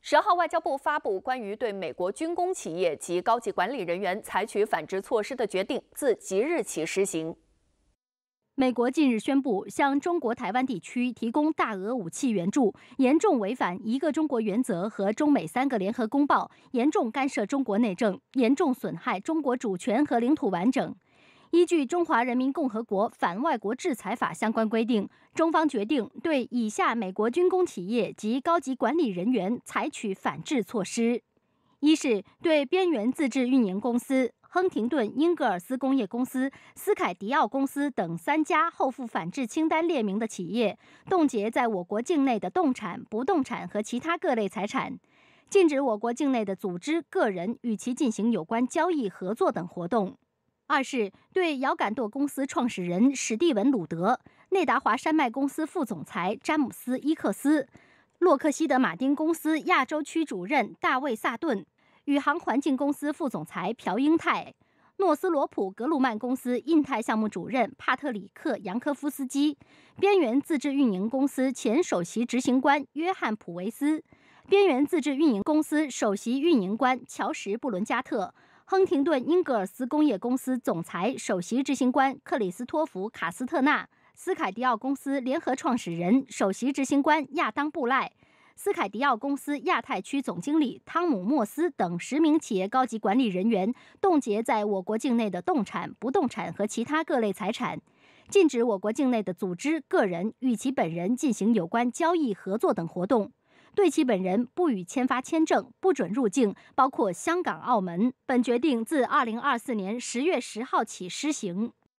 十号，外交部发布关于对美国军工企业及高级管理人员采取反制措施的决定，自即日起施行。美国近日宣布向中国台湾地区提供大额武器援助，严重违反一个中国原则和中美三个联合公报，严重干涉中国内政，严重损害中国主权和领土完整。依据《中华人民共和国反外国制裁法》相关规定，中方决定对以下美国军工企业及高级管理人员采取反制措施：一是对边缘自治运营公司、亨廷顿英格尔斯工业公司、斯凯迪奥公司等三家后附反制清单列明的企业，冻结在我国境内的动产、不动产和其他各类财产，禁止我国境内的组织、个人与其进行有关交易、合作等活动。二是对遥感舵公司创始人史蒂文·鲁德、内达华山脉公司副总裁詹姆斯·伊克斯、洛克希德·马丁公司亚洲区主任大卫·萨顿、宇航环境公司副总裁朴英泰、诺斯罗普·格鲁曼公司印太项目主任帕特里克·杨科夫斯基、边缘自治运营公司前首席执行官约翰·普维斯、边缘自治运营公司首席运营官乔什·布伦加特。亨廷顿英格尔斯工业公司总裁、首席执行官克里斯托弗·卡斯特纳斯、凯迪奥公司联合创始人、首席执行官亚当·布赖斯、凯迪奥公司亚太区总经理汤姆·莫斯等十名企业高级管理人员冻结在我国境内的动产、不动产和其他各类财产，禁止我国境内的组织、个人与其本人进行有关交易、合作等活动。对其本人不予签发签证，不准入境，包括香港、澳门。本决定自二零二四年十月十号起施行。